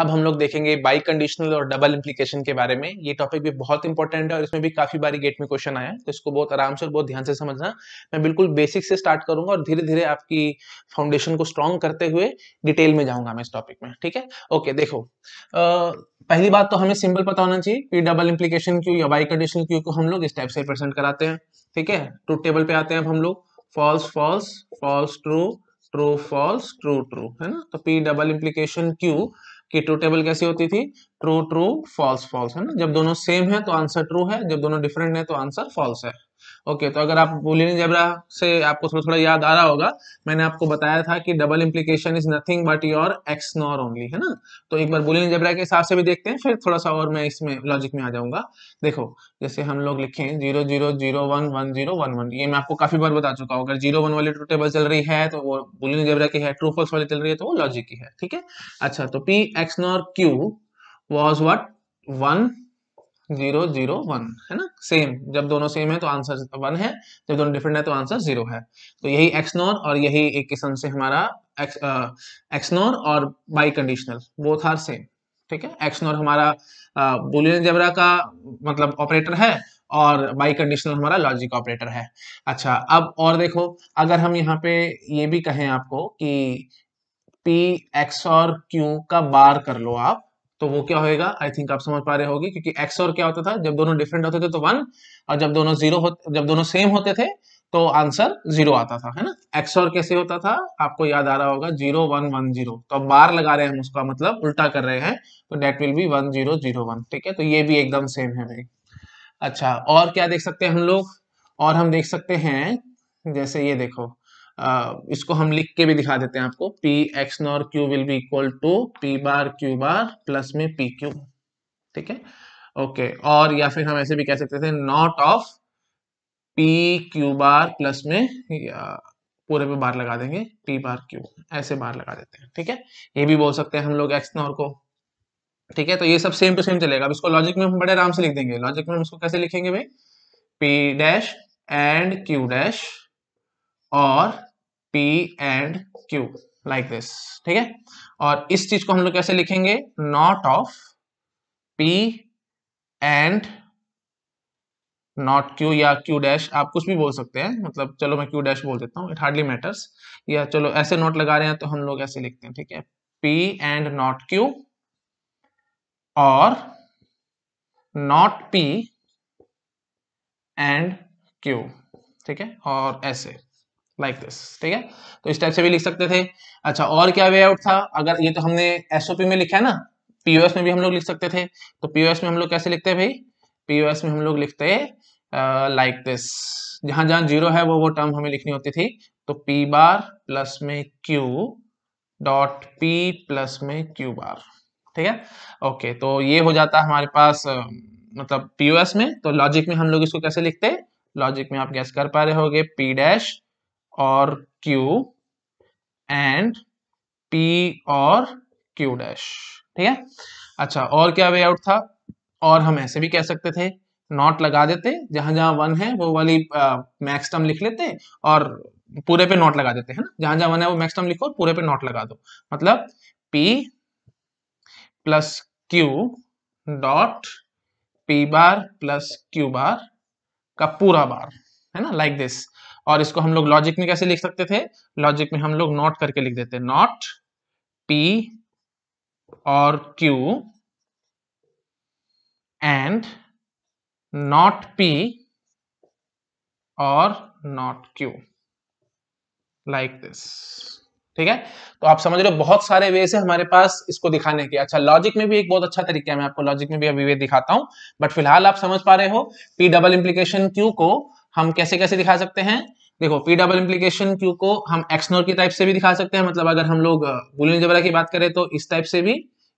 अब हम लोग देखेंगे बाई कंडीशनल और डबल इम्प्लीकेशन के बारे में ये टॉपिक भी बहुत इंपॉर्टेंट है और इसमें भी काफी बारी गेट में क्वेश्चन आया तो इसको बहुत आराम से और बहुत ध्यान से समझना मैं बिल्कुल बेसिक से स्टार्ट करूंगा और धीरे धीरे आपकी फाउंडेशन को स्ट्रॉन्ग करते हुए डिटेल में जाऊंगा मैं इस टॉपिक में ठीक है ओके देखो आ, पहली बात तो हमें सिंबल पता होना चाहिए कि डबल इम्प्लीकेशन क्यू या बाई कंडीशनल क्यू को हम लोग इस टाइप से प्रेजेंट कराते हैं ठीक है ट्रूथ टेबल पे आते हैं अब हम लोग false false false true true false true true है ना तो पी डबल इम्प्लीकेशन क्यू कि ट्रू टेबल कैसी होती थी ट्रू ट्रू फॉल्स फॉल्स है ना जब दोनों सेम है तो आंसर ट्रू है जब दोनों डिफरेंट तो है तो आंसर फॉल्स है ओके तो अगर आप बोलिन जेबरा से आपको थोड़ा थोड़ा याद आ रहा होगा मैंने आपको बताया था कि double implication is nothing but your XNOR only है ना तो एक बार बोलिन जेबरा के हिसाब से भी देखते हैं फिर थोड़ा सा और मैं इसमें लॉजिक में आ जाऊंगा देखो जैसे हम लोग लिखे zero zero zero one one zero one one ये मैं आपको काफी बार बता चुका हूँ अगर जीरो वन वाली टू टेबल चल रही है तो वो बुलियन जेबरा की है ट्रू फोर्स वाली चल रही है तो वो लॉजिक की है ठीक है अच्छा तो P XNOR Q was what one zero zero one है ना सेम जब दोनों सेम है तो आंसर वन है जब दोनों डिफरेंट है तो आंसर जीरो है तो यही एक्स नॉर और यही एक किस्म से हमारा एक्स नॉर और biconditional both are same ठीक है एक्स नॉर हमारा बुलियन जबरा का मतलब ऑपरेटर है और बाई कंडीशनल हमारा लॉजिक ऑपरेटर है अच्छा अब और देखो अगर हम यहाँ पे ये भी कहें आपको कि पी एक्स और क्यू का बार कर लो आप तो वो क्या होएगा आई थिंक आप समझ पा रहे होगे क्योंकि एक्स और क्या होता था जब दोनों डिफरेंट होते थे तो वन और जब दोनों जीरो जब दोनों सेम होते थे तो आंसर जीरो आता था है ना एक्स और कैसे होता था आपको याद आ रहा होगा जीरो वन वन जीरो तो अब बार लगा रहे हैं हम उसका मतलब उल्टा कर रहे हैं तो that will be one zero zero one ठीक है तो ये भी एकदम सेम है भाई अच्छा और क्या देख सकते हैं हम लोग और हम देख सकते हैं जैसे ये देखो इसको हम लिख के भी दिखा देते हैं आपको P XNOR Q will be equal to P bar Q bar plus में पी क्यू ठीक है ओके और या फिर हम ऐसे भी कह सकते थे not of P Q bar plus में पूरे पे बार लगा देंगे पी बार क्यू ऐसे बार लगा देते हैं ठीक है ये भी बोल सकते हैं हम लोग एक्स नॉर को ठीक है तो ये सब सेम टू सेम चलेगा अब इसको लॉजिक में हम बड़े आराम से लिख देंगे लॉजिक में हम इसको कैसे लिखेंगे भाई P dash and Q dash और P and Q like this ठीक है और इस चीज को हम लोग कैसे लिखेंगे not of P and not Q या क्यू डैश आप कुछ भी बोल सकते हैं मतलब चलो मैं क्यू डैश बोल देता हूँ इट हार्डली मैटर्स या चलो ऐसे नोट लगा रहे हैं तो हम लोग ऐसे लिखते हैं ठीक है पी एंड नॉट क्यू और नॉट पी एंड क्यू ठीक है और ऐसे लाइक दिस ठीक है तो इस टाइप से भी लिख सकते थे अच्छा और क्या वे आउट था अगर ये तो हमने एसओपी में लिखा है ना पीओएस में भी हम लोग लिख सकते थे तो पीओएस में हम लोग कैसे लिखते हैं भाई पीओएस में हम लोग लिखते लाइक दिस जहां जहां जीरो है वो वो टर्म हमें लिखनी होती थी तो पी बार प्लस में क्यू डॉट पी प्लस में क्यू बार ठीक है ओके तो ये हो जाता है हमारे पास मतलब पीओएस में तो लॉजिक में हम लोग इसको कैसे लिखते हैं लॉजिक में आप गैस कर पा रहे होगे पी डैश और Q एंड P और Q डैश ठीक है अच्छा और क्या वे आउट था और हम ऐसे भी कह सकते थे नॉट लगा देते जहां जहां वन है वो वाली मैक्स टर्म लिख लेते और पूरे पे नॉट लगा देते हैं ना जहां जहां वन है वो मैक्स टर्म लिखो पूरे पे नॉट लगा दो मतलब P plus Q dot P bar plus Q bar का पूरा बार है ना लाइक like दिस और इसको हम लोग लॉजिक में कैसे लिख सकते थे लॉजिक में हम लोग नॉट करके लिख देते नॉट पी और क्यू एंड नॉट पी और नॉट क्यू लाइक दिस ठीक है तो आप समझ रहे हो बहुत सारे वे से हमारे पास इसको दिखाने के अच्छा लॉजिक में भी एक बहुत अच्छा तरीका है मैं आपको लॉजिक में भी अभी वे दिखाता हूं बट फिलहाल आप समझ पा रहे हो पी डबल इम्प्लीकेशन क्यू को हम कैसे कैसे दिखा सकते हैं देखो पी डबल इम्प्लीकेशन क्यू को हम एक्सनोर की टाइप से भी दिखा सकते हैं मतलब अगर हम लोग बुलियन जबरा की बात करें तो इस टाइप से भी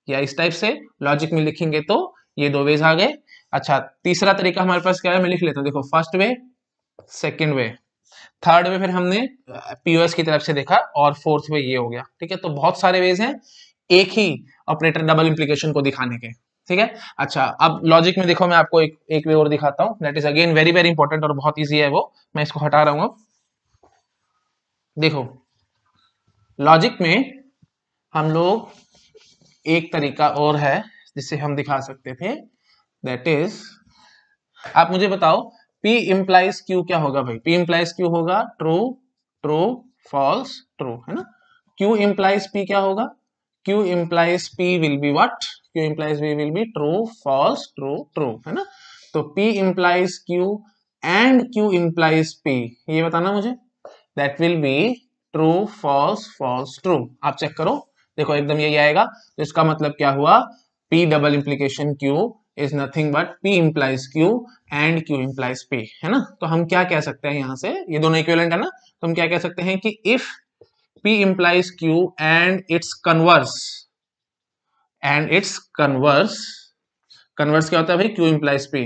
या इस टाइप से लॉजिक में लिखेंगे तो ये दो वेज आ गए अच्छा तीसरा तरीका हमारे पास क्या है मैं लिख लेता हूँ देखो first way second way third way फिर हमने पीओएस की तरफ से देखा और फोर्थ वे ये हो गया ठीक है तो बहुत सारे वेज हैं एक ही ऑपरेटर डबल इम्प्लीकेशन को दिखाने के ठीक है अच्छा अब लॉजिक में देखो मैं आपको एक एक वे और दिखाता हूँ that is again very very important और बहुत ईजी है वो मैं इसको हटा रहा हूँ अब देखो लॉजिक में हम लोग एक तरीका और है जिसे हम दिखा सकते थे दैट इज आप मुझे बताओ P इम्प्लाइज Q क्या होगा भाई P इम्प्लाइज Q होगा ट्रू ट्रू फॉल्स ट्रू है ना Q इम्प्लाइज P क्या होगा Q implies P will be what Q implies V will be true, false, true, true है ना तो P implies Q and Q implies P ये बताना मुझे that will be true, false, false, true आप check करो देखो एकदम यही आएगा तो इसका मतलब क्या हुआ P double implication Q is nothing but P implies Q and Q implies P है ना तो हम क्या कह सकते हैं यहाँ से ये दोनों इक्विवेलेंट है ना तो हम क्या कह सकते हैं कि if P implies Q and its converse and it's converse converse क्या होता है भाई Q implies P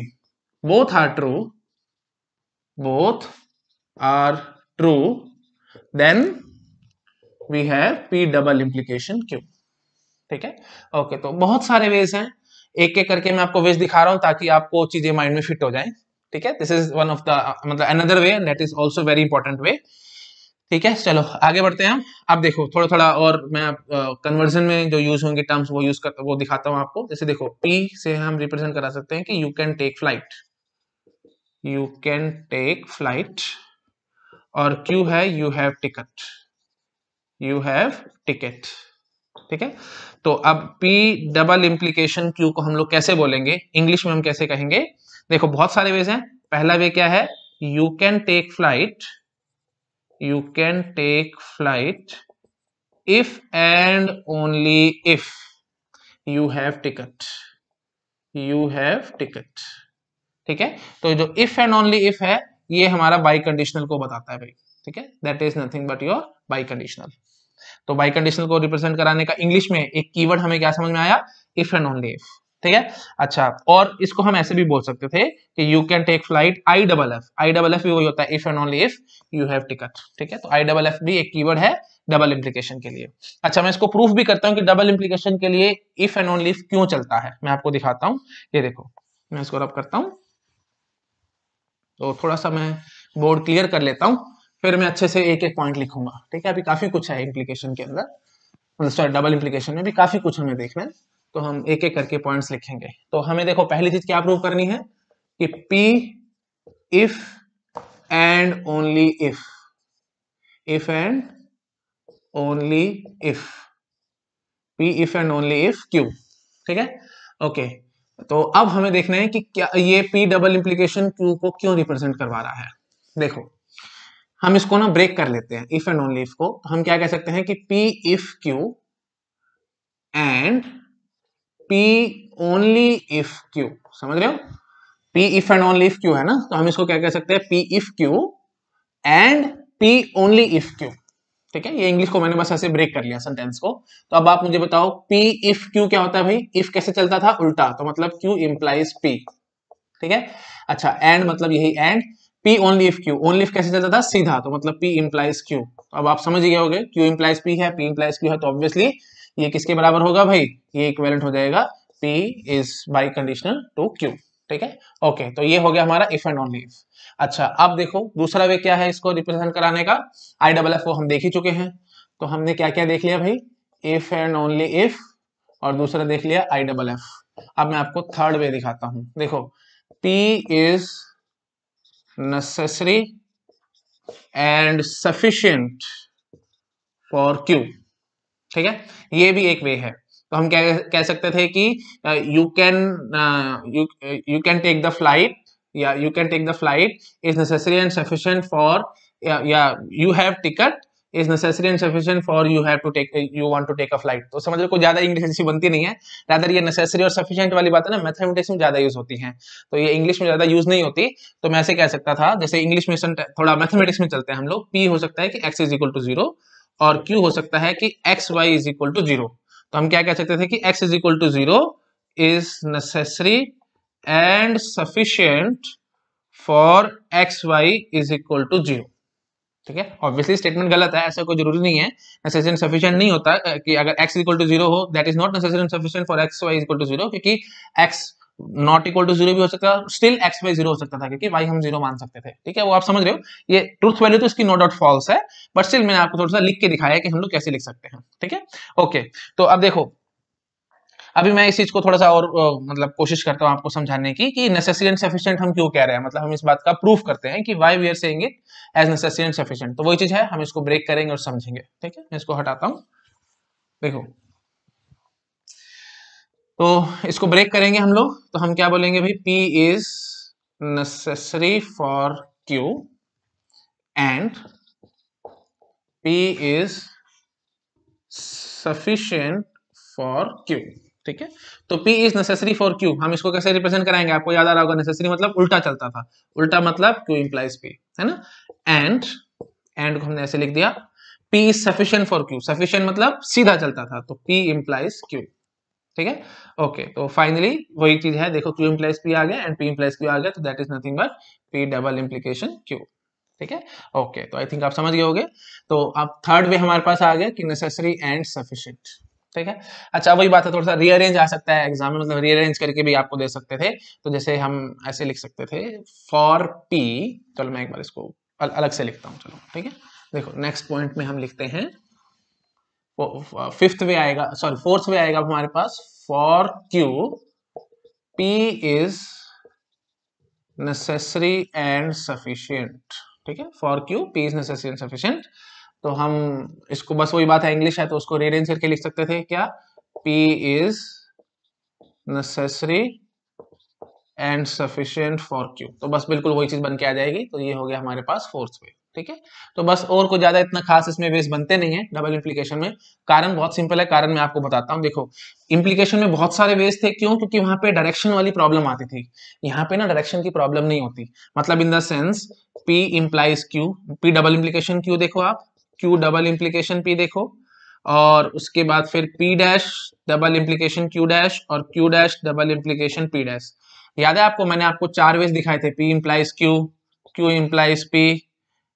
both are true both are true then we have P double implication Q ठीक है ओके okay, तो बहुत सारे वेज हैं एक एक करके मैं आपको वेज दिखा रहा हूं ताकि आपको चीजें माइंड में फिट हो जाए ठीक है this is one of the मतलब another way that is also very important way ठीक है चलो आगे बढ़ते हैं हम अब देखो थोड़ा थोड़ा और मैं कन्वर्जन में जो यूज होंगे टर्म्स वो यूज कर वो दिखाता हूँ आपको जैसे देखो पी से हम रिप्रेजेंट करा सकते हैं कि you can take flight you can take flight और क्यू है you have ticket you have ticket ठीक है तो अब पी डबल इम्प्लीकेशन क्यू को हम लोग कैसे बोलेंगे इंग्लिश में हम कैसे कहेंगे देखो बहुत सारे वेज हैं पहला वे क्या है you can take flight you can take flight if and only if you have ticket you have ticket ठीक है तो जो if and only if है ये हमारा बाई कंडीशनल को बताता है भाई ठीक है that is nothing but your biconditional तो बाई कंडीशनल को रिप्रेजेंट कराने का इंग्लिश में एक कीवर्ड हमें क्या समझ में आया इफ एंड ओनली इफ ठीक है अच्छा और इसको हम ऐसे भी बोल सकते थे कि you can take flight I double F I double F भी वही होता है if and only if you have ticket ठीक है तो आई डबल एफ भी एक कीवर्ड है डबल इम्प्लीकेशन के लिए अच्छा मैं इसको प्रूफ भी करता हूँ कि डबल इम्प्लीकेशन के लिए इफ एंड ओनली इफ क्यों चलता है मैं आपको दिखाता हूँ ये देखो मैं इसको रब करता हूँ तो थोड़ा सा मैं बोर्ड क्लियर कर लेता हूँ फिर मैं अच्छे से एक एक पॉइंट लिखूंगा ठीक है अभी काफी कुछ है इम्प्लीकेशन के अंदर सॉरी डबल इम्प्लीकेशन में भी काफी कुछ हमें देखना है तो हम एक एक करके पॉइंट्स लिखेंगे तो हमें देखो पहली चीज क्या प्रूव करनी है कि P if and only if if and only if P if and only if Q ठीक है ओके तो अब हमें देखना है कि क्या ये P डबल इम्प्लीकेशन Q को क्यों रिप्रेजेंट करवा रहा है देखो हम इसको ना ब्रेक कर लेते हैं इफ एंड ओनली इफ को हम क्या कह सकते हैं कि P if Q and P only if Q समझ रहे हो P if and only if Q है ना तो हम इसको क्या कह सकते हैं P if Q and P only if Q ठीक है ये इंग्लिश को मैंने बस ऐसे ब्रेक कर लिया सेंटेंस को तो अब आप मुझे बताओ पी इफ क्यू क्या होता है भाई इफ कैसे चलता था उल्टा तो मतलब क्यू इम्प्लाइज पी ठीक है अच्छा एंड मतलब यही and P only if Q only if कैसे चलता था सीधा तो मतलब पी इम्प्लाइज क्यू अब आप समझ गए होगे क्यू इम्प्लाइज पी है पी इम्प्लाइज क्यू है तो ऑब्वियसली ये किसके बराबर होगा भाई ये इक्वेलेंट हो जाएगा P is biconditional to Q ठीक है ओके तो ये हो गया हमारा इफ एंड ऑनली इफ अच्छा अब देखो दूसरा वे क्या है इसको रिप्रेजेंट कराने का आई डबल एफ हम देख ही चुके हैं तो हमने क्या क्या देख लिया भाई इफ एंड ओनली इफ और दूसरा देख लिया आई डबल एफ अब मैं आपको थर्ड वे दिखाता हूं देखो P is necessary and sufficient for Q ठीक है ये भी एक वे है तो हम कह कह सकते थे कि you can you can take the flight या you can take the flight is necessary and sufficient for या you have ticket is necessary and sufficient for you have to take you want to take a flight तो समझ लो कोई ज्यादा English ऐसी बनती नहीं है रादर ये नेसेसरी और सफिशियंट वाली बात है ना मैथमेटिक्स में ज्यादा यूज होती है तो ये इंग्लिश में ज्यादा यूज नहीं होती तो मैं ऐसे कह सकता था जैसे इंग्लिश में थोड़ा मैथमेटिक्स में चलते हैं हम लोग पी हो सकता है कि X is equal to zero और q हो सकता है कि X Y is equal to zero तो हम क्या कह सकते थे कि x is equal to zero is necessary and sufficient for X Y is equal to zero ठीक है ऑब्वियसली स्टेटमेंट गलत है ऐसा कोई जरूरी नहीं है नेसेसरी एंड सफिशियंट नहीं होता कि अगर एक्स इक्वल टू जीरो हो that is not necessary and sufficient for X Y is equal to zero क्योंकि x not equal to zero भी हो सकता था स्टिल एक्स वाई जीरो हो सकता था क्योंकि वाई हम जीरो मान सकते थे ठीक है वो आप समझ रहे हो ये ट्रूथ वैल्यू तो इसकी नो डाउट फॉल्स है बट स्टिल मैंने आपको थोड़ा सा लिख के दिखाया कि हम लोग कैसे लिख सकते हैं ठीक है ओके तो अब देखो अभी मैं इस चीज को थोड़ा सा और uh, मतलब कोशिश करता हूँ आपको समझाने की कि नेसेसरी एंड सफिशिएंट हम क्यों कह रहे हैं मतलब हम इस बात का प्रूफ करते हैं कि why we are saying it as necessary and sufficient तो वही चीज है हम इसको ब्रेक करेंगे और समझेंगे ठीक है मैं इसको हटाता हूँ देखो तो इसको ब्रेक करेंगे हम लोग तो हम क्या बोलेंगे भाई P is necessary for Q and P is sufficient for Q ठीक है तो P is necessary for Q हम इसको कैसे रिप्रेजेंट कराएंगे आपको याद आ रहा होगा नेसेसरी मतलब उल्टा चलता था उल्टा मतलब Q इंप्लाइज P है ना एंड एंड को हमने ऐसे लिख दिया P is sufficient for Q sufficient मतलब सीधा चलता था तो P इंप्लाइज Q ठीक है ओके तो फाइनली वही चीज है देखो क्यू इम्प्लाइज पी आ गया एंड पी इम्प्लाइज क्यू आ गया तो that is nothing but P double implication Q ठीक है ओके तो आई थिंक आप समझ गए होगे तो अब थर्ड वे हमारे पास आ गया कि नेसेसरी एंड सफिशियंट ठीक है अच्छा वही बात है थोड़ा सा रीअरेंज आ सकता है एग्जाम में मतलब रीअरेंज करके भी आपको दे सकते थे तो जैसे हम ऐसे लिख सकते थे फॉर पी चलो मैं एक बार इसको अलग से लिखता हूँ चलो ठीक है देखो नेक्स्ट पॉइंट में हम लिखते हैं फिफ्थ वे uh, आएगा सॉरी फोर्थ वे आएगा हमारे पास for Q P is necessary and sufficient ठीक है for Q P is necessary and sufficient तो हम इसको बस वही बात है इंग्लिश है तो उसको रीअरेंज करके लिख सकते थे क्या P is necessary and sufficient for Q तो बस बिल्कुल वही चीज बन के आ जाएगी तो ये हो गया हमारे पास फोर्थ वे ठीक है तो बस और कुछ ज्यादा इतना खास इसमें बेस बनते नहीं है डबल इम्प्लीकेशन में कारण बहुत सिंपल है कारण मैं आपको बताता हूँ देखो इम्प्लीकेशन में बहुत सारे वेस थे क्यों क्योंकि वहां पे डायरेक्शन वाली प्रॉब्लम आती थी यहाँ पे ना डायरेक्शन की प्रॉब्लम नहीं होती मतलब in the sense P implies Q P double implication Q देखो आप क्यू डबल इम्प्लीकेशन पी देखो और उसके बाद फिर P dash double implication Q dash और Q dash double implication P dash याद है आपको मैंने आपको चार वेज दिखाए थे P implies Q Q implies P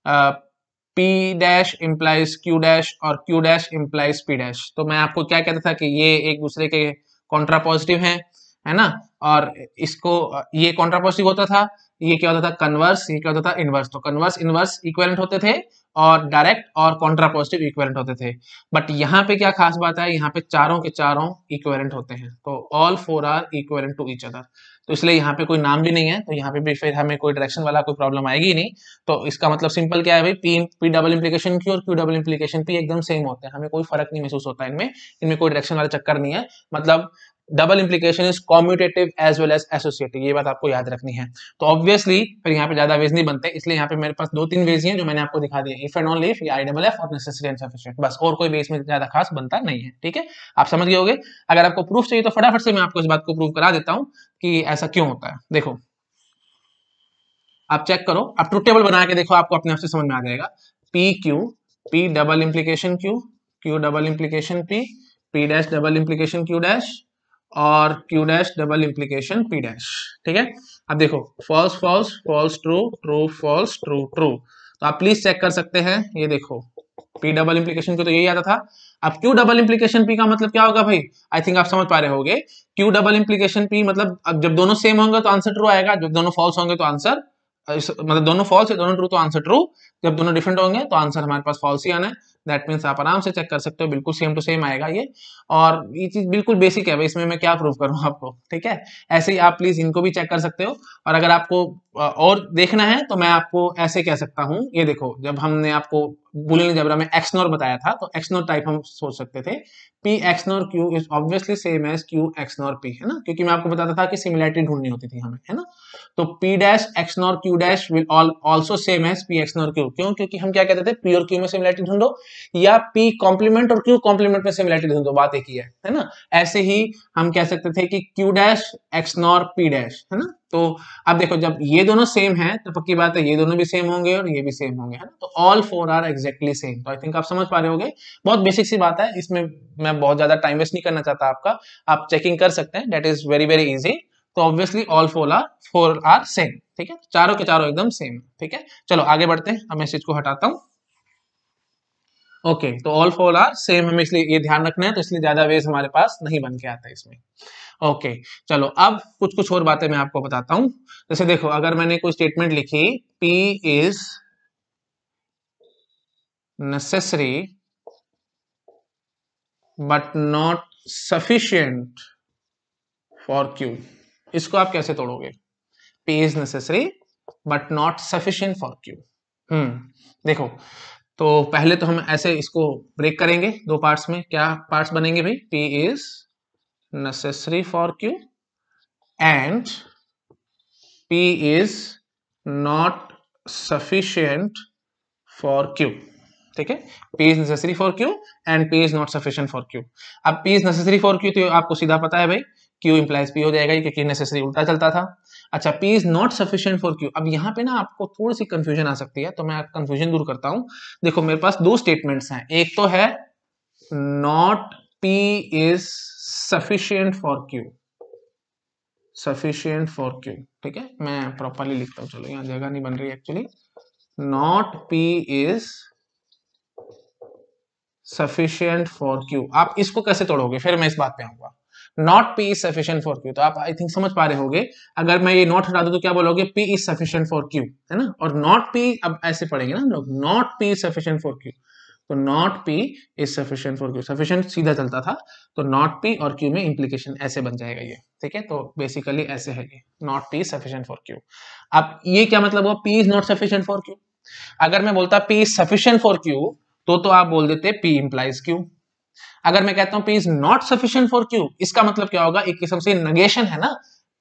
P dash implies Q dash और Q dash implies P dash तो मैं आपको क्या कहता था कि ये एक दूसरे के कॉन्ट्रा पॉजिटिव है है ना और इसको ये कॉन्ट्रा पॉजिटिव होता था ये क्या होता था कन्वर्स ये क्या होता था इनवर्स तो कन्वर्स इनवर्स इक्वेलेंट होते थे और डायरेक्ट और कॉन्ट्रा पॉजिटिव इक्वेलेंट होते थे बट यहाँ पे क्या खास बात है यहाँ पे चारों के चारों इक्वेलेंट होते हैं तो all four are equivalent to each other तो इसलिए यहाँ पे कोई नाम भी नहीं है तो यहाँ पे भी फिर हमें कोई डायरेक्शन वाला कोई प्रॉब्लम आएगी नहीं तो इसका मतलब सिंपल क्या है भाई पी पी डबल इम्प्लीकेशन की और क्यू डबल इम्प्लीकेशन पी एकदम सेम होते हैं हमें कोई फर्क नहीं महसूस होता है इनमें इनमें कोई डायरेक्शन वाला चक्कर नहीं है मतलब double implication is commutative as well as associative ये बात आपको याद रखनी है तो ऑब्वियसली फिर यहाँ पे ज्यादा वेज नहीं बनते इसलिए यहाँ पे मेरे पास दो तीन वेज हैं जो मैंने आपको दिखा दिए इफ एंड ऑन लीफ या आई डबल एफ और नेसेसरी एंड सफिशियंट बस और कोई वेज में ज्यादा खास बनता नहीं है ठीक है आप समझ गए होगे अगर आपको प्रूफ चाहिए तो फटाफट से मैं आपको इस बात को प्रूव करा देता हूँ कि ऐसा क्यों होता है देखो आप चेक करो आप ट्रू टेबल बना के देखो आपको अपने आप से समझ में आ जाएगा P Q P double implication Q Q double implication P P dash double implication Q dash और Q dash double implication P dash ठीक है अब देखो false false false true true false true true तो आप प्लीज चेक कर सकते हैं ये देखो P डबल इम्प्लीकेशन को तो यही आता था अब क्यू डबल इम्प्लीकेशन पी का मतलब क्या होगा भाई आई थिंक आप समझ पा रहे होगे क्यू डबल इम्प्लीकेशन पी मतलब अब जब दोनों सेम होंगे तो आंसर ट्रू आएगा जब दोनों फॉल्स होंगे तो आंसर मतलब दोनों फॉल्स है दोनों ट्रू तो आंसर ट्रू जब दोनों डिफरेंट होंगे तो आंसर हमारे पास फॉल्स ही आना है दैट मीन्स आप आराम से चेक कर सकते हो बिल्कुल सेम टू सेम आएगा ये और ये चीज बिल्कुल बेसिक है भाई इसमें मैं क्या प्रूव करूँ आपको ठीक है ऐसे ही आप प्लीज इनको भी चेक कर सकते हो और अगर आपको और देखना है तो मैं आपको ऐसे कह सकता हूँ ये देखो जब हमने आपको बुलियन जबरा में एक्सनोर बताया था तो एक्सनोर टाइप हम सोच सकते थे P XNOR Q is obviously same as Q XNOR P है ना क्योंकि मैं आपको बताता था कि सिमिलैरिटी ढूंढनी होती थी हमें है ना तो P dash XNOR Q dash will also same as P XNOR Q क्यों क्योंकि हम क्या कहते थे पी और क्यू में सिमिलैरिटी ढूंढो या पी कॉम्प्लीमेंट और क्यू कॉम्प्लीमेंट में सिमिलैरिटी ढूंढो बात की है है ना ऐसे ही हम कह सकते थे कि Q dash XNOR P dash है ना तो अब देखो जब ये दोनों सेम है तो पक्की बात है ये दोनों भी सेम होंगे और ये भी सेम होंगे है ना तो all four are exactly same तो आई थिंक आप समझ पा रहे होगे बहुत बेसिक सी बात है इसमें मैं बहुत ज्यादा टाइम वेस्ट नहीं करना चाहता आपका आप चेकिंग कर सकते हैं that is very very easy तो obviously all four are four are same ठीक है चारों के चारों एकदम सेम ठीक है चलो आगे बढ़ते हैं अब मैं इस को हटाता हूँ ओके तो ऑल फोर आर सेम हमें इसलिए ये ध्यान रखना है तो इसलिए ज्यादा वेज हमारे पास नहीं बन के आता है इसमें ओके okay, चलो अब कुछ कुछ और बातें मैं आपको बताता हूं जैसे देखो अगर मैंने कोई स्टेटमेंट लिखी P is necessary but not sufficient for Q इसको आप कैसे तोड़ोगे P is necessary but not sufficient for Q hmm देखो तो पहले तो हम ऐसे इसको ब्रेक करेंगे दो पार्ट्स में क्या पार्ट्स बनेंगे भाई P is necessary for Q and P is not sufficient for Q ठीक है P is necessary for Q and P is not sufficient for Q अब P is necessary for Q तो आपको सीधा पता है भाई क्यू इंप्लाइज पी हो जाएगा क्योंकि नेसेसरी उल्टा चलता था अच्छा P is not sufficient for Q अब यहाँ पे ना आपको थोड़ी सी कंफ्यूजन आ सकती है तो मैं कंफ्यूजन दूर करता हूँ देखो मेरे पास दो स्टेटमेंट्स हैं एक तो है not P is sufficient for Q sufficient for Q ठीक है मैं प्रॉपरली लिखता हूँ चलो यहाँ जगह नहीं बन रही actually not P is sufficient for Q आप इसको कैसे तोड़ोगे फिर मैं इस बात पे आऊंगा not P is sufficient for Q तो आप आई थिंक समझ पा रहे होंगे अगर मैं ये नॉट हटा दू तो क्या बोलोगे P is sufficient for Q है ना और नॉट पी अब ऐसे पढ़ेंगे ना हम लोग not P is sufficient for Q तो not P is sufficient for Q sufficient सीधा चलता था तो नॉट पी और क्यू में इंप्लीकेशन ऐसे बन जाएगा ये ठीक है तो बेसिकली ऐसे है ये not P sufficient for Q अब ये क्या मतलब हुआ P is not sufficient for Q अगर मैं बोलता P is sufficient for Q तो तो आप बोल देते पी इंप्लाइज क्यू अगर मैं कहता हूं P is not sufficient for Q इसका मतलब क्या होगा एक किस्म से नगेशन है ना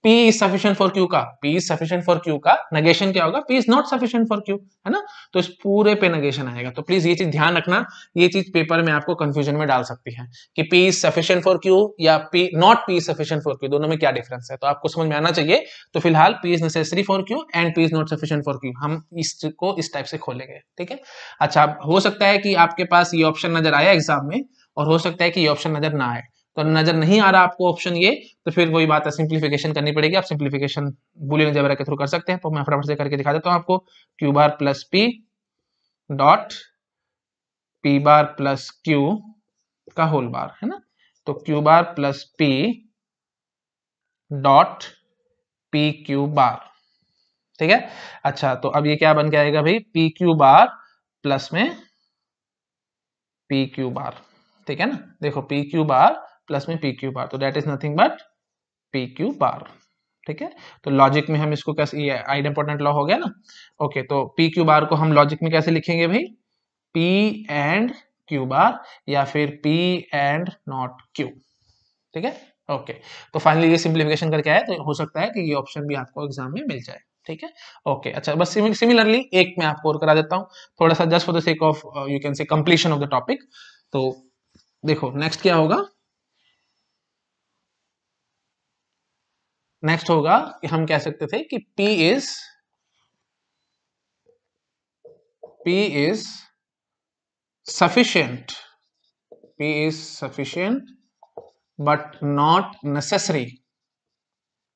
P is sufficient for Q का P is sufficient for Q का negation क्या होगा P is not sufficient for Q है ना तो इस पूरे पे negation आएगा तो प्लीज ये चीज ध्यान रखना ये चीज पेपर में आपको कंफ्यूजन में डाल सकती है कि P is sufficient for Q या P not P is sufficient for Q दोनों में क्या डिफरेंस है तो आपको समझ में आना चाहिए तो फिलहाल P is necessary for Q and P is not sufficient for Q हम इसको इस टाइप से खोलेंगे ठीक है अच्छा हो सकता है कि आपके पास ये ऑप्शन नजर आया एग्जाम में और हो सकता है कि ये ऑप्शन नजर ना आए तो नजर नहीं आ रहा आपको ऑप्शन ये तो फिर वही बात है सिंप्लीफिकेशन करनी पड़ेगी आप सिंप्लीफिकेशन बुलियन जबरा के थ्रू कर सकते हैं तो मैं फटाफट से करके दिखा देता हूँ आपको Q bar plus P dot P bar plus Q का होल बार है ना तो Q bar plus P dot P Q bar ठीक है अच्छा तो अब ये क्या बन के आएगा भाई पी क्यू बार प्लस में पी क्यू बार ठीक है ना देखो पी क्यू बार प्लस में पी क्यू बार तो that is nothing but P Q bar ठीक है तो लॉजिक में हम इसको कैसे आइड आइडेम्पोर्टेंट लॉ हो गया ना ओके तो पी क्यू बार को हम लॉजिक में कैसे लिखेंगे भाई पी एंड क्यू बार या फिर पी एंड नॉट क्यू ठीक है ओके तो फाइनली ये सिंप्लीफिकेशन करके आया तो हो सकता है कि ये ऑप्शन भी आपको एग्जाम में मिल जाए ठीक है ओके अच्छा बस सिमिलरली एक मैं आपको और करा देता हूँ थोड़ा सा just for the sake of you can say completion of the topic तो देखो नेक्स्ट क्या होगा नेक्स्ट होगा कि हम कह सकते थे कि P is P is sufficient P is sufficient but not necessary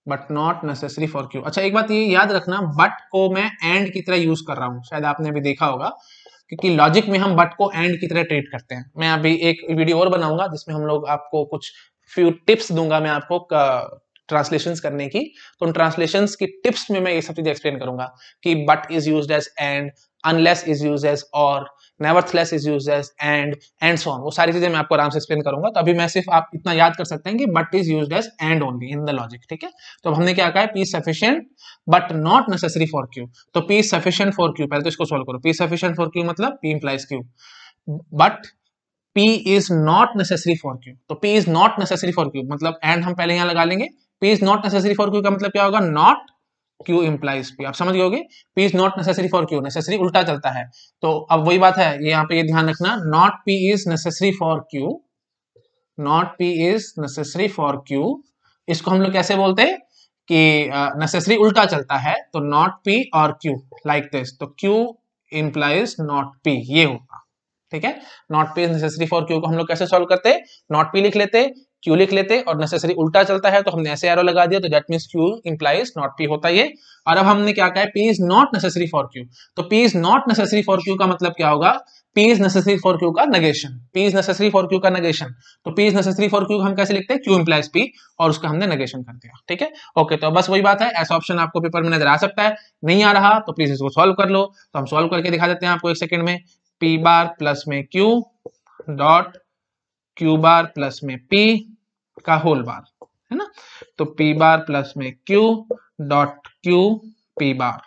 but not necessary for Q अच्छा एक बात ये याद रखना बट को मैं एंड की तरह यूज कर रहा हूं शायद आपने भी देखा होगा क्योंकि लॉजिक में हम बट को एंड की तरह ट्रीट करते हैं मैं अभी एक वीडियो और बनाऊंगा जिसमें हम लोग आपको कुछ फ्यू टिप्स दूंगा मैं आपको ट्रांसलेशंस करने की तो उन ट्रांसलेशंस की टिप्स में मैं ये सब चीजें एक्सप्लेन करूंगा कि but is use as and unless is use as और nevertheless is use as and and so on वो सारी चीजें मैं आपको आराम से एक्सप्लेन करूंगा तो अभी मैं सिर्फ आप इतना याद कर सकते हैं कि but is use as and only in the logic ठीक है तो हमने क्या कहा है P sufficient but not necessary for Q तो पी सफिशियंट फॉर क्यू पहले तो इसको सोल्व करो पी सफिशियंट फॉर क्यू मतलब P implies Q but P is not necessary for Q. तो P is not necessary for Q मतलब and हम पहले यहां लगा लेंगे P is not necessary for Q का मतलब क्या होगा नॉट क्यू इम्प्लाइज पी आप समझ गए P is not necessary for Q necessary उल्टा चलता है तो अब वही बात है ये यहाँ पे ये ध्यान रखना not P is necessary for Q not P is necessary for Q इसको हम लोग कैसे बोलते हैं कि नेसेसरी uh, उल्टा चलता है तो नॉट पी और क्यू लाइक दिस तो क्यू इम्प्लाइज नॉट पी ये होगा ठीक है not P is necessary for Q को हम लोग कैसे सॉल्व करते नॉट पी लिख लेते क्यू लिख लेते और नेसेसरी उल्टा चलता है तो हमने ऐसे एरो लगा दिया तो that mean Q implies not P होता है और अब हमने क्या कहा P is not necessary for Q तो P is not necessary for Q का मतलब क्या होगा P is necessary for Q का negation. P is necessary for Q का negation. तो P is necessary for Q हम कैसे लिखते हैं Q implies P और उसका हमने negation कर दिया ठीक है ओके तो बस वही बात है ऐसा ऑप्शन आपको पेपर में नजर आ सकता है नहीं आ रहा तो प्लीज इसको सॉल्व कर लो तो हम सॉल्व करके दिखा देते हैं आपको एक सेकंड में P बार प्लस में Q dot Q bar plus में पी का होल बार है ना तो p बार प्लस में q dot q p bar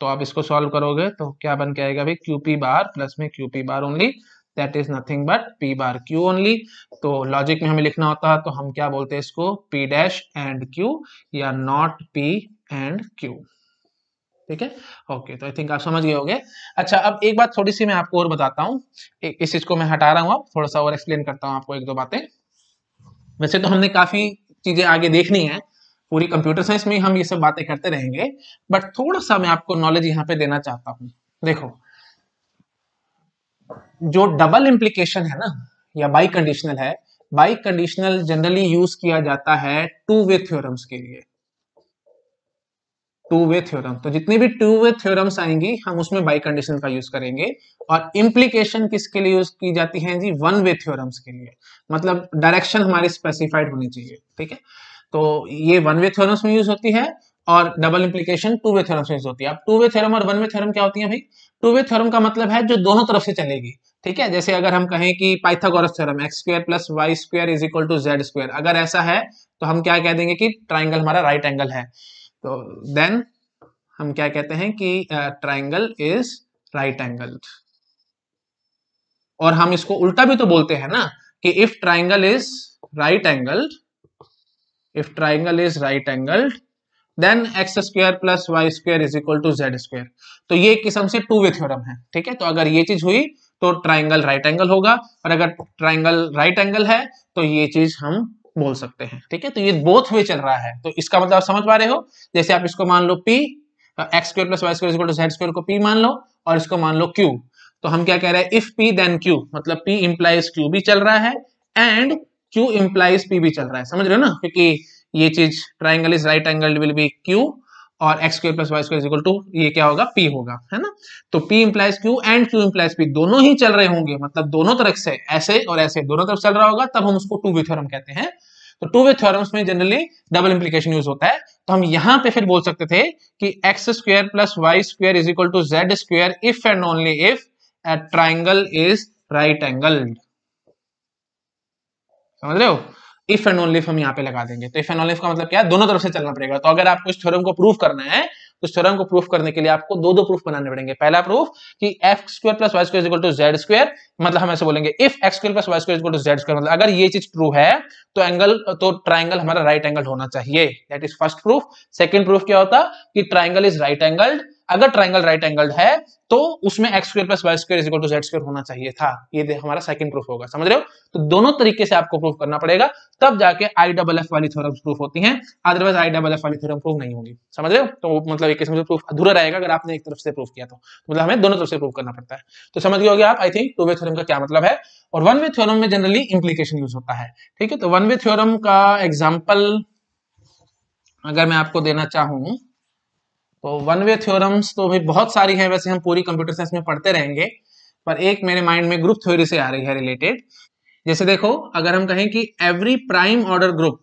तो आप इसको सॉल्व करोगे तो क्या बन के आएगा भाई क्यू पी बार प्लस में Q P bar only that is nothing but P bar Q only तो लॉजिक में हमें लिखना होता है तो हम क्या बोलते हैं इसको पी डैश एंड क्यू या नॉट पी एंड क्यू ठीक है ओके तो आई थिंक आप समझ गए होंगे अच्छा अब एक बात थोड़ी सी मैं आपको और बताता हूँ इस चीज को मैं हटा रहा हूँ आप थोड़ा सा और एक्सप्लेन करता हूँ आपको एक दो बातें वैसे तो हमने काफी चीजें आगे देखनी है पूरी कंप्यूटर साइंस में हम ये सब बातें करते रहेंगे बट थोड़ा सा मैं आपको नॉलेज यहाँ पे देना चाहता हूँ देखो जो डबल इम्प्लीकेशन है ना या बाई कंडीशनल है बाई कंडीशनल जनरली यूज किया जाता है टू वे थ्योरम्स के लिए टू वे थ्योरम तो जितनी भी टू वे थ्योरम्स आएंगी हम उसमें बाई कंडीशन का यूज करेंगे और इम्प्लीकेशन किसके लिए यूज की जाती है जी वन वे थ्योरम्स के लिए मतलब डायरेक्शन हमारी स्पेसिफाइड होनी चाहिए ठीक है तो ये वन वे थ्योरम्स में यूज होती है और double implication two way theorem में यूज होती है अब टू वे थ्योरम और वन वे थ्योरम क्या होती है भाई टू वे थ्योरम का मतलब है जो दोनों तरफ से चलेगी ठीक है जैसे अगर हम कहें कि Pythagoras theorem X square plus Y square is equal to Z square अगर ऐसा है तो हम क्या कह देंगे कि ट्राइंगल हमारा राइट एंगल है तो देन हम क्या कहते हैं कि ट्राइंगल इज राइट एंगल और हम इसको उल्टा भी तो बोलते हैं ना कि if triangle is right angle if triangle is right angle then x square plus Y square is equal to Z square तो ये किस्म से टू वे थ्योरम है ठीक है तो अगर ये चीज हुई तो ट्राइंगल राइट एंगल होगा और अगर ट्राइंगल राइट एंगल है तो ये चीज हम बोल सकते हैं ठीक है तो ये बोथ वे चल रहा है तो इसका मतलब आप समझ पा रहे हो जैसे आप इसको मान लो P X square plus Y square Z square को पी मान लो और इसको मान लो क्यू तो हम क्या कह रहे हैं इफ पी देन क्यू मतलब पी इम्प्लाइज क्यू भी चल रहा है एंड क्यू इम्प्लाइज पी भी चल रहा है समझ रहे हो ना क्योंकि ये चीज triangle is right angle will be Q और X square plus Y square equal to ये क्या होगा पी होगा है ना तो P implies Q and Q implies P दोनों ही चल रहे होंगे मतलब दोनों तरफ से ऐसे और ऐसे दोनों तरफ चल रहा होगा तब हम उसको टू वी थ्योरम कहते हैं तो टू वे थ्योरम्स में जनरली डबल इंप्लीकेशन यूज होता है तो हम यहां पे फिर बोल सकते थे कि x square plus Y square is equal to Z square if and only if a triangle is right angled समझ रहे हो इफ एंड ओनली हम यहां पे लगा देंगे तो इफ एंड ओनली का मतलब क्या दोनों तरफ से चलना पड़ेगा तो अगर आपको इस थ्योरम को प्रूव करना है तो थ्योरम को प्रूफ करने के लिए आपको दो दो प्रूफ बनाने पड़ेंगे पहला प्रूफ कि F square plus Y square equal to Z square मतलब हम ऐसे बोलेंगे if X square plus Y square to Z square मतलब अगर ये चीज प्रूफ है तो एंगल तो ट्राइंगल हमारा राइट एंगल होना चाहिए that is first proof second proof क्या होता कि ट्राइंगल इज राइट एंगल्ड अगर ट्राइंगल राइट एंगल्ड है तो उसमें X square plus Y square is equal to Z square होना चाहिए था ये हमारा सेकंड प्रूफ होगा समझ रहे हो तो दोनों तरीके से आपको प्रूफ करना पड़ेगा तब जाके आई डबल एफ वाली थ्योरम प्रूफ होती है अदरवाइज आई डबल एफ वाली थ्योरम प्रूफ नहीं होगी समझ रहे हो तो मतलब एक किस्म से प्रूफ अधूरा रहेगा अगर आपने एक तरफ से प्रूफ किया तो।, तो मतलब हमें दोनों तरफ से प्रूफ करना पड़ता है तो समझ गए आप I think two way theorem का क्या मतलब है और वन वे थ्योरम में जनरली इंप्लीकेशन यूज होता है ठीक है तो वन वे थ्योरम का एग्जाम्पल अगर मैं आपको देना चाहूंगा तो वन वे थ्योरम्स तो भी बहुत सारी है वैसे हम पूरी कंप्यूटर साइंस में पढ़ते रहेंगे पर एक मेरे माइंड में ग्रुप थ्योरी से आ रही है रिलेटेड जैसे देखो अगर हम कहें कि every prime order group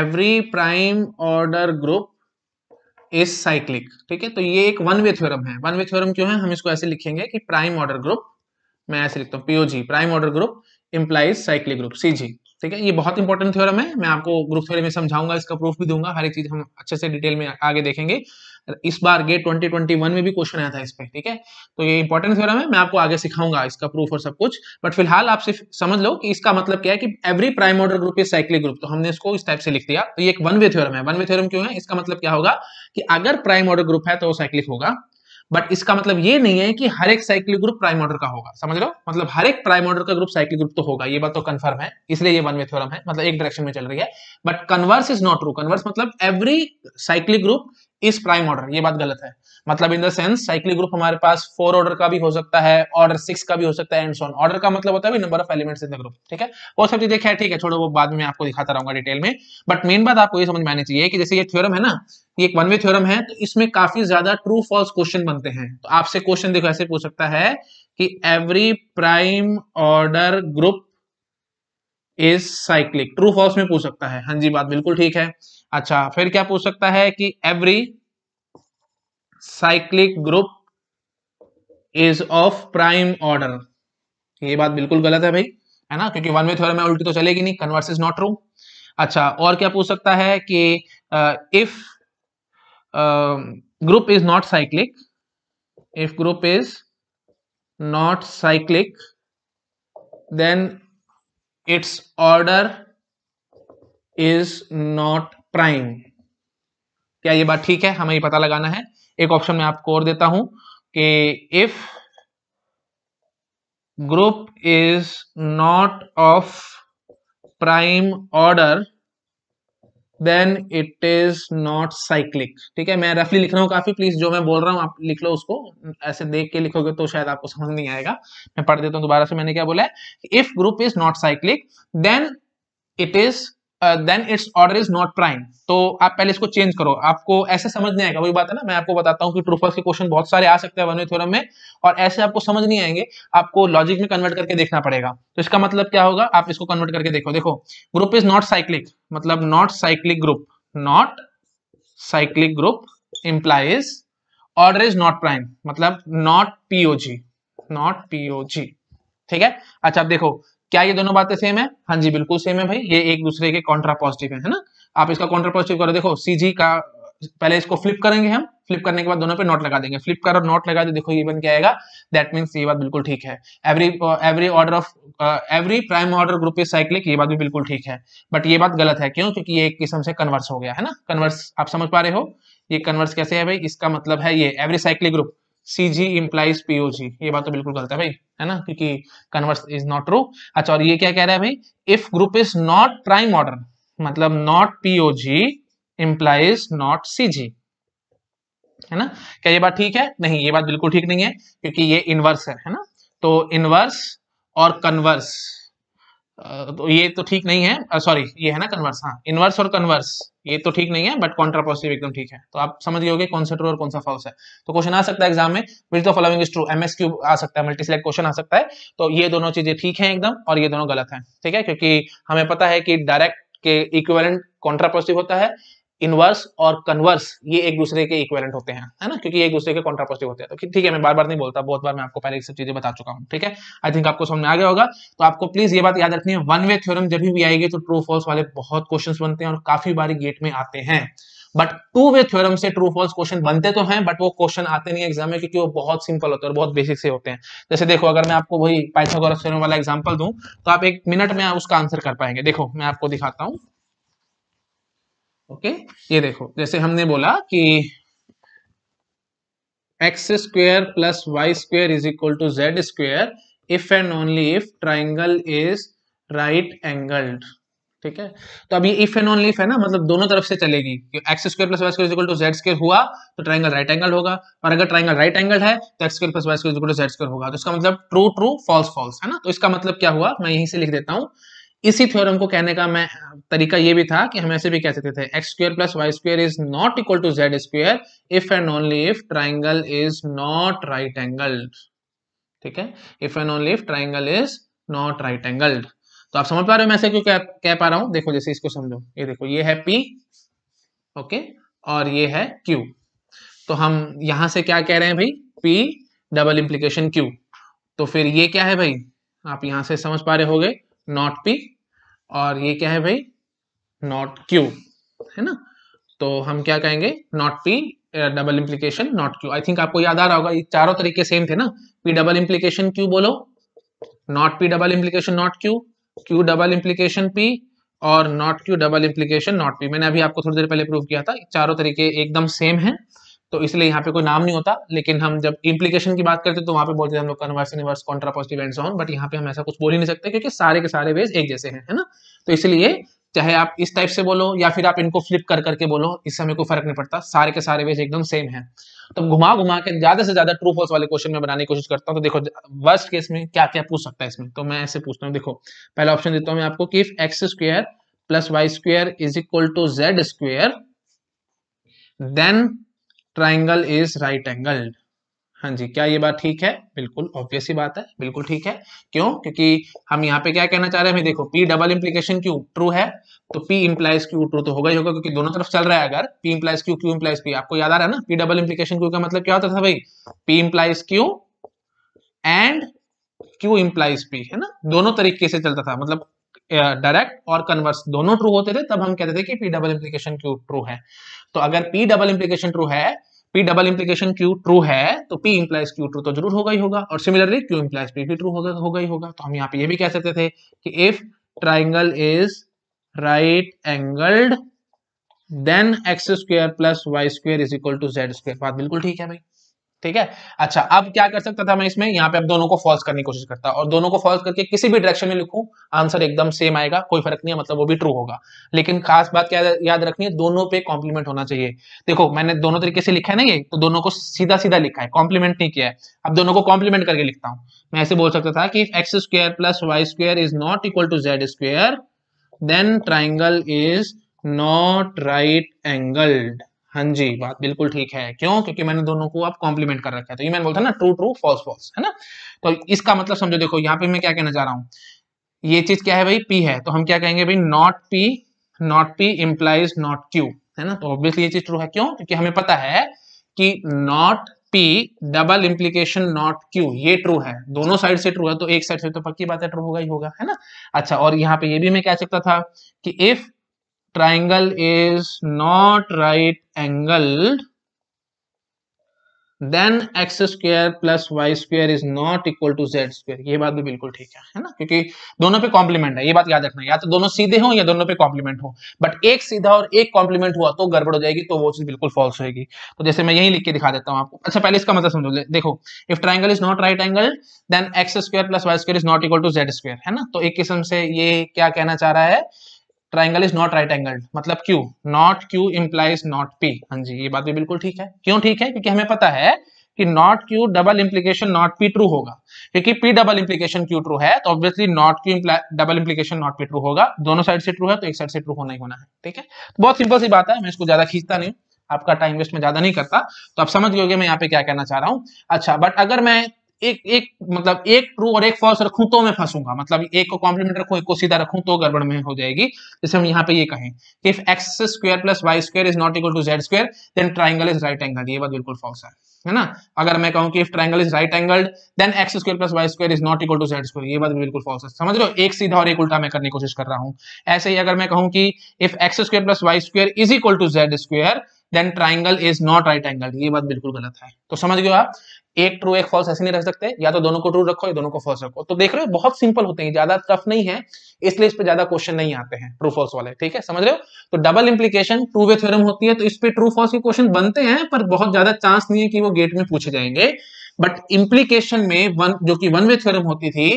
every prime order group is cyclic ठीक है तो ये एक वन वे थ्योरम है वन वे थ्योरम क्यों है हम इसको ऐसे लिखेंगे कि प्राइम ऑर्डर ग्रुप मैं ऐसे लिखता हूँ POG prime order group implies cyclic group G ठीक है ये बहुत इंपॉर्टेंट थ्योरम है मैं आपको ग्रुप थ्योरी में समझाऊंगा इसका प्रूफ भी दूंगा हर एक चीज हम अच्छे से डिटेल में आगे देखेंगे इस बार गेट 2021 में भी क्वेश्चन आया था इस पर ठीक है तो ये इंपॉर्टेंट थ्योरम है मैं आपको आगे सिखाऊंगा इसका प्रूफ और सब कुछ बट फिलहाल आप सिर्फ समझ लो कि इसका मतलब क्या है कि every prime order group is cyclic group तो हमने इसको इस टाइप से लिख दिया तो ये एक वन वे थ्योरम है वन वे थ्योरम क्यों है इसका मतलब क्या होगा कि अगर प्राइम ऑर्डर ग्रुप है तो वो साइक्लिक होगा बट इसका मतलब ये नहीं है कि हर एक साइक्लिक ग्रुप प्राइम ऑर्डर का होगा समझ लो मतलब हर एक प्राइम ऑर्डर का ग्रुप साइक्लिक ग्रुप तो होगा ये बात तो कंफर्म है इसलिए ये वन वे थ्योरम है मतलब एक डायरेक्शन में चल रही है but converse is not true converse मतलब every cyclic group is prime order ये बात गलत है मतलब in the sense cyclic group हमारे पास फोर ऑर्डर का भी हो सकता है ऑर्डर सिक्स का भी हो सकता है एंड सोन ऑर्डर का मतलब होता है number of elements in the group ठीक है वो सब चीजें है ठीक है छोड़ो वो बाद में आपको दिखाता रहूंगा डिटेल में बट मेन बात आपको ये समझ में आनी चाहिए कि जैसे ये थ्योरम है ना ये एक वन वे थ्योरम है तो इसमें काफी ज्यादा ट्रू फॉल्स क्वेश्चन बनते हैं तो आपसे क्वेश्चन देखो ऐसे पूछ सकता है कि every prime order group is cyclic true false में पूछ सकता है हाँ जी बात बिल्कुल ठीक है अच्छा फिर क्या पूछ सकता है कि every cyclic group is of prime order ये बात बिल्कुल गलत है भाई है ना क्योंकि वन वे थ्योरम में उल्टी तो चलेगी नहीं कन्वर्स इज नॉट ट्रू अच्छा और क्या पूछ सकता है कि if group is not cyclic if group is not cyclic then its order is not prime क्या ये बात ठीक है हमें ये पता लगाना है एक ऑप्शन मैं आपको और देता हूं कि if group is not of prime order then it is not cyclic ठीक है मैं रफली लिख रहा हूं काफी प्लीज जो मैं बोल रहा हूं आप लिख लो उसको ऐसे देख के लिखोगे तो शायद आपको समझ नहीं आएगा मैं पढ़ देता हूँ दोबारा से मैंने क्या बोला है if group is not cyclic then it is then its order is not prime तो आप पहले इसको चेंज करो आपको ऐसे समझ नहीं आएगा वही बात है ना मैं आपको बताता हूँ कि ट्रूफर्स के क्वेश्चन बहुत सारे आ सकते हैं वनवे थ्योरम में और ऐसे आपको समझ नहीं आएंगे आपको लॉजिक में कन्वर्ट करके देखना पड़ेगा तो इसका मतलब क्या होगा आप इसको कन्वर्ट करके देखो देखो ग्रुप इज नॉट साइक्लिक मतलब not cyclic group not cyclic group implies order is not prime मतलब not PO G not PO G ठीक है अच्छा आप देखो क्या ये दोनों बातें सेम है हाँ जी बिल्कुल सेम है भाई ये एक दूसरे के कॉन्ट्रा पॉजिटिव है, ना आप इसका कॉन्ट्रा पॉजिटिव करो देखो सी का पहले इसको फ्लिप करेंगे हम फ्लिप करने के बाद दोनों पे नॉट लगा देंगे फ्लिप कर और नॉट लगा दे देखो ये बन क्या आएगा दैट मीन्स ये बात बिल्कुल ठीक है every every order of every prime order group is cyclic ये बात भी बिल्कुल ठीक है बट ये बात गलत है क्यों क्योंकि ये एक किस्म से कन्वर्स हो गया है ना कन्वर्स आप समझ पा रहे हो ये कन्वर्स कैसे है भाई इसका मतलब है ये every cyclic group C G implies POG ये बात तो बिल्कुल गलत है भाई है ना क्योंकि कन्वर्स इज नॉट ट्रू अच्छा और ये क्या कह रहा है भाई if group is not prime order मतलब not POG implies not CG है ना क्या ये बात ठीक है नहीं ये बात बिल्कुल ठीक नहीं है क्योंकि ये इनवर्स है है ना तो इनवर्स और कन्वर्स तो ये तो ठीक नहीं है सॉरी ये है ना कन्वर्स हाँ इनवर्स और कन्वर्स ये तो ठीक नहीं है बट कॉन्ट्रापॉजिटिव एकदम ठीक है तो आप समझ गए होगे कौन सा ट्रू और कौन सा फॉल्स है तो क्वेश्चन आ सकता है एग्जाम में which the following is true M S cube आ सकता है मल्टी सिलेक्ट क्वेश्चन आ सकता है तो ये दोनों चीजें ठीक है एकदम और ये दोनों गलत है ठीक है क्योंकि हमें पता है कि डायरेक्ट के इक्विवेलेंट कॉन्ट्रापॉजिटिव होता है इनवर्स और कन्वर्स ये एक दूसरे के इक्वेलेंट होते हैं है ना क्योंकि एक दूसरे के कॉन्ट्रापोजिटिव होते हैं तो ठीक है मैं बार बार नहीं बोलता बहुत बार मैं आपको पहले सब चीजें बता चुका हूँ ठीक है आई थिंक आपको समझ में आ गया होगा तो आपको प्लीज ये बात याद रखनी है वन वे थ्योरम जब भी आएगी तो ट्रू फॉल्स वाले बहुत क्वेश्चन बनते हैं और काफी बार गेट में आते हैं बट टू वे थ्योरम से ट्रू फॉल्स क्वेश्चन बनते तो हैं बट वो क्वेश्चन आते नहीं एग्जाम में क्योंकि वो बहुत सिंपल होते हैं और बहुत बेसिक से होते हैं जैसे देखो अगर मैं आपको वही पाइथागोरस थ्योरम वाला एग्जांपल दूं तो आप एक मिनट में उसका आंसर कर पाएंगे देखो मैं आपको दिखाता हूँ ओके ये देखो जैसे हमने बोला कि x square plus Y square is equal to Z square if and only if triangle is right angled ठीक है तो अभी इफ एंड ओनली इफ है ना मतलब दोनों तरफ से चलेगी x square plus Y square equal to Z square हुआ तो ट्राइंगल राइट एंगल होगा और अगर ट्राइंगल राइट एंगल है तो x square plus Y square equal to Z square होगा तो इसका मतलब ट्रू ट्रू फॉल्स फॉल्स है ना तो इसका मतलब क्या हुआ मैं यहीं से लिख देता हूँ इसी थ्योरम को कहने का मैं तरीका ये भी था कि हम ऐसे भी कह सकते थे x square plus Y square is not equal to Z square if and only if triangle is not right angled ठीक है if and only if triangle is not right angled तो आप समझ पा रहे हो मैं ऐसे क्यों कह, कह पा रहा हूं देखो जैसे इसको समझो ये देखो ये है पी ओके और ये है क्यू तो हम यहां से क्या कह रहे हैं भाई पी डबल इम्प्लीकेशन क्यू तो फिर ये क्या है भाई आप यहां से समझ पा रहे होगे नॉट पी और ये क्या है भाई नॉट क्यू है ना तो हम क्या कहेंगे not p double implication not q I think आपको याद आ रहा होगा ये चारों तरीके सेम थे ना पी डबल इम्प्लीकेशन क्यू बोलो not p double implication not q Q double implication p और not q double implication not p मैंने अभी आपको थोड़ी देर पहले प्रूव किया था चारों तरीके एकदम सेम है तो इसलिए यहाँ पे कोई नाम नहीं होता लेकिन हम जब इम्प्लीकेशन की बात करते तो वहाँ पे बोलते हैं हम लोग converse inverse contrapositive and on but यहाँ पे हम ऐसा कुछ बोल ही नहीं सकते क्योंकि सारे के सारे वेज एक जैसे हैं है ना तो इसलिए चाहे आप इस टाइप से बोलो या फिर आप इनको फ्लिप कर करके बोलो इससे हमें कोई फर्क नहीं पड़ता सारे के सारे वेज एकदम सेम है तो घुमा घुमा के ज्यादा से ज्यादा ट्रू फॉल्स वाले क्वेश्चन में बनाने की कोशिश करता हूँ तो देखो वर्स्ट केस में क्या क्या पूछ सकता है इसमें तो मैं ऐसे पूछता हूँ देखो पहला ऑप्शन देता हूँ मैं आपको कि x square plus Y square is equal to Z square then triangle is right angle हाँ जी क्या ये बात ठीक है बिल्कुल ऑब्वियस ही बात है बिल्कुल ठीक है क्यों क्योंकि हम यहाँ पे क्या कहना चाह रहे हैं देखो p double implication q true है तो पी इम्प्लाइज क्यू ट्रू तो होगा ही होगा क्योंकि दोनों तरफ चल रहा है अगर p implies Q Q implies p आपको याद आ रहा है ना पी डबल इम्प्लीकेशन क्यू का मतलब क्या होता था भाई p implies Q and Q implies P है ना दोनों तरीके से चलता था मतलब डायरेक्ट और कन्वर्स दोनों ट्रू होते थे तब हम कहते थे कि p double implication q true है तो अगर पी डबल इम्प्लीकेशन ट्रू है p double implication q true है तो पी इंप्लाइज क्यू ट्रू तो जरूर होगा ही होगा और सिमिलरली क्यू इंप्लाइज पी भी ट्रू होगा होगा ही होगा तो हम यहाँ पे ये भी कह सकते थे कि if triangle is right angled then x square plus Y square is equal to Z square बात बिल्कुल ठीक है भाई ठीक है अच्छा अब क्या कर सकता था मैं इसमें यहाँ पे अब दोनों को फॉल्स करने की कोशिश करता और दोनों को फॉल्स करके किसी भी डायरेक्शन में लिखूं आंसर एकदम सेम आएगा कोई फर्क नहीं है मतलब वो भी ट्रू होगा लेकिन खास बात क्या याद रखनी है दोनों पे कॉम्प्लीमेंट होना चाहिए देखो मैंने दोनों तरीके से लिखा है ना ये तो दोनों को सीधा सीधा लिखा है कॉम्प्लीमेंट नहीं किया है अब दोनों को कॉम्प्लीमेंट करके लिखता हूं मैं ऐसे बोल सकता था कि x square plus Y square is not equal to Z square then triangle is not right angled हाँ जी बात बिल्कुल ठीक है क्यों क्योंकि मैंने दोनों को आप कॉम्प्लीमेंट कर रखा है तो ये मैंने बोलता ना ट्रू ट्रू फॉल्स फॉल्स है ना तो इसका मतलब समझो देखो यहाँ पे मैं क्या कहना चाह रहा हूँ ये चीज क्या है भाई पी है तो हम क्या कहेंगे भाई not p not p implies not q है ना तो ऑब्वियसली ये चीज ट्रू है क्यों क्योंकि हमें पता है कि not p double implication not q ये ट्रू है दोनों साइड से ट्रू है तो एक साइड से तो पक्की बात है ट्रू होगा ही होगा है ना अच्छा और यहाँ पे ये भी मैं कह सकता था कि if triangle is not right angled then x square plus Y square is not equal to Z square ये बात भी बिल्कुल ठीक है है ना क्योंकि दोनों पे कॉम्प्लीमेंट है ये बात याद रखना या तो दोनों सीधे हो या दोनों पे कॉम्प्लीमेंट हो बट एक सीधा और एक कॉम्प्लीमेंट हुआ तो गड़बड़ हो जाएगी तो वो चीज बिल्कुल फॉल्स होगी तो जैसे मैं यही लिख के दिखा देता हूँ आपको अच्छा पहले इसका मतलब समझो देखो if triangle is not right angle then x square plus Y square is not equal to Z square है ना तो एक किस्म से ये क्या कहना चाह रहा है triangle is not right angle मतलब q not q implies not p हाँ जी ये बात भी बिल्कुल ठीक है क्यों ठीक है क्योंकि हमें पता है कि not q double implication not p true होगा क्योंकि p double implication q true है तो obviously not q double implication not p true होगा दोनों साइड से ट्रू है तो एक साइड से ट्रू होना ही होना है ठीक है तो बहुत सिंपल सी बात है मैं इसको ज्यादा खींचता नहीं आपका टाइम वेस्ट में ज्यादा नहीं करता तो आप समझ गए मैं यहाँ पे क्या कहना चाह रहा हूँ अच्छा बट अगर मैं एक एक मतलब एक ट्रू और एक फॉल्स रखूं तो मैं फंसूंगा मतलब एक को कॉम्प्लीमेंट रखूं एक को सीधा रखूं तो गड़बड़ में हो जाएगी जैसे हम यहाँ पे ये कहें कि if x square plus Y square is not equal to Z square then triangle is right angle ये बात बिल्कुल फॉल्स है है ना अगर मैं कहूँ कि if triangle is right angled then x square plus Y square is not equal to Z square ये बात बिल्कुल फॉल्स है समझ लो एक सीधा और एक उल्टा मैं करने की कोशिश कर रहा हूँ ऐसे ही अगर मैं कहूँ कि if x square plus Y square is equal to Z square then triangle is not right angle ये बात बिल्कुल गलत है तो समझ गए आप एक ट्रू एक फॉल्स ऐसे नहीं रख सकते या तो दोनों को ट्रू रखो या दोनों को फॉल्स रखो तो देख रहे हो बहुत सिंपल होते हैं ज्यादा टफ नहीं है इसलिए इस पर ज्यादा क्वेश्चन नहीं आते हैं ट्रू फॉल्स वाले ठीक है समझ रहे हो तो double implication true way theorem होती है तो इस पर ट्रू फॉल्स के क्वेश्चन बनते हैं पर बहुत ज्यादा चांस नहीं है कि वो गेट में पूछे जाएंगे बट इम्प्लीकेशन में वन जो कि वन वे थ्योरम होती थी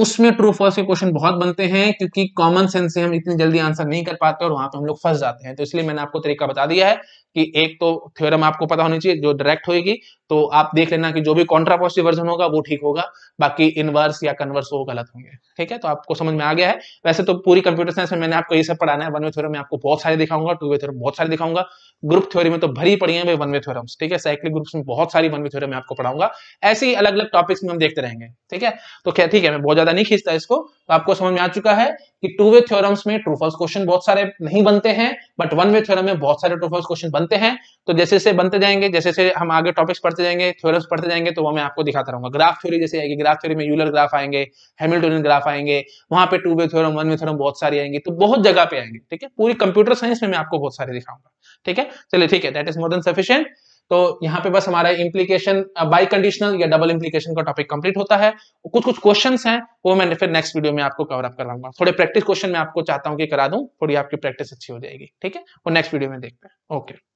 उसमें ट्रू फॉल्स के क्वेश्चन बहुत बनते हैं क्योंकि कॉमन सेंस से हम इतनी जल्दी आंसर नहीं कर पाते और वहां पे हम लोग फंस जाते हैं तो इसलिए मैंने आपको तरीका बता दिया है कि एक तो थ्योरम आपको पता होनी चाहिए जो डायरेक्ट होगी तो आप देख लेना कि जो भी कॉन्ट्रापोजिटिव वर्जन होगा वो ठीक होगा बाकी इनवर्स या कन्वर्स वो गलत होंगे ठीक है तो आपको समझ में आ गया है वैसे तो पूरी कंप्यूटर साइंस में मैंने आपको ये सब पढ़ाना है वन वे थ्योरम में आपको बहुत सारे दिखाऊंगा टू वे थ्योरम बहुत सारे दिखाऊंगा ग्रुप थ्योरी में तो भरी पड़ी है वन वे थ्योरम्स ठीक है साइक्लिक ग्रुप्स में बहुत सारी वन वे थ्योरम आपको पढ़ाऊंगा ऐसे ही अलग अलग टॉपिक्स में हम देखते रहेंगे ठीक है तो क्या ठीक है मैं बहुत ज्यादा नहीं खींचता इसको तो आपको समझ में आ चुका है कि टू वे थ्योरम्स में ट्रू फॉल्स क्वेश्चन बहुत सारे नहीं बनते हैं बट वन वे थ्योरम में बहुत सारे ट्रू फॉल्स क्वेश्चन बनते हैं तो जैसे जैसे बनते जाएंगे जैसे जैसे हम आगे टॉपिक्स पढ़ते जाएंगे थ्योरम्स पढ़ते जाएंगे तो वो मैं आपको दिखाता रहूंगा ग्राफ थ्योरी जैसे आएगी ग्राफ थ्योरी में यूलर ग्राफ आएंगे हेमिल्टोनियन ग्राफ आएंगे वहां पर two way theorem one way theorem बहुत सारी आएंगे तो बहुत जगह पे आएंगे ठीक है पूरी कंप्यूटर साइंस में मैं आपको बहुत सारे दिखाऊंगा ठीक है चलिए ठीक है that is more than sufficient तो यहाँ पे बस हमारा इम्प्लीकेशन बाई कंडीशनल या डबल इम्प्लीकेशन का टॉपिक कंप्लीट होता है कुछ कुछ क्वेश्चन हैं वो मैं फिर नेक्स्ट वीडियो में आपको कवर अप कराऊंगा थोड़े प्रैक्टिस क्वेश्चन मैं आपको चाहता हूँ कि करा दूँ थोड़ी आपकी प्रैक्टिस अच्छी हो जाएगी ठीक है वो नेक्स्ट वीडियो में देखते हैं ओके